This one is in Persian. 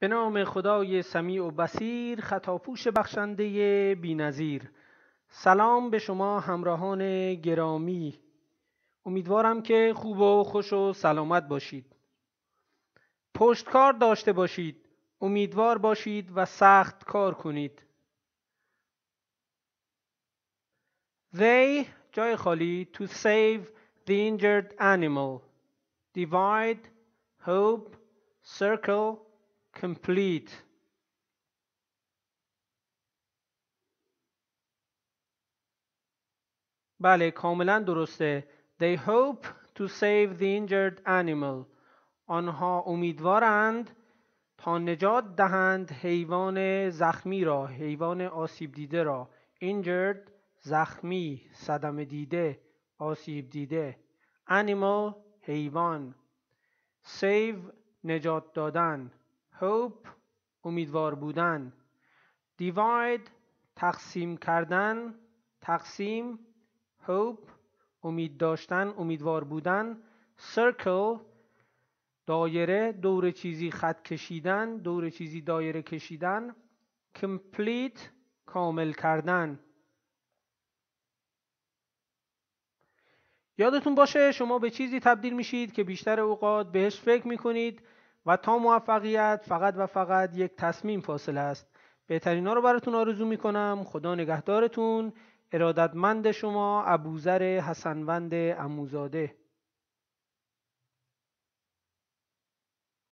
به نام خدای سمیع و بصیر، خطاپوش بخشنده بینظیر سلام به شما همراهان گرامی امیدوارم که خوب و خوش و سلامت باشید پشتکار داشته باشید امیدوار باشید و سخت کار کنید They جای خالی to save the injured animal divide hope circle complete بله کاملا درسته They hope to save the injured animal آنها امیدوارند تا نجات دهند حیوان زخمی را حیوان آسیب دیده را injured زخمی صدم دیده آسیب دیده animal حیوان save نجات دادن hope امیدوار بودن divide تقسیم کردن تقسیم hope امید داشتن امیدوار بودن circle دایره دور چیزی خط کشیدن دور چیزی دایره کشیدن complete کامل کردن یادتون باشه شما به چیزی تبدیل میشید که بیشتر اوقات بهش فکر میکنید و تا موفقیت فقط و فقط یک تصمیم فاصله است بهترین ها رو براتون آرزو میکنم خدا نگهدارتون ارادتمند شما ابوذر حسنوند اموزاده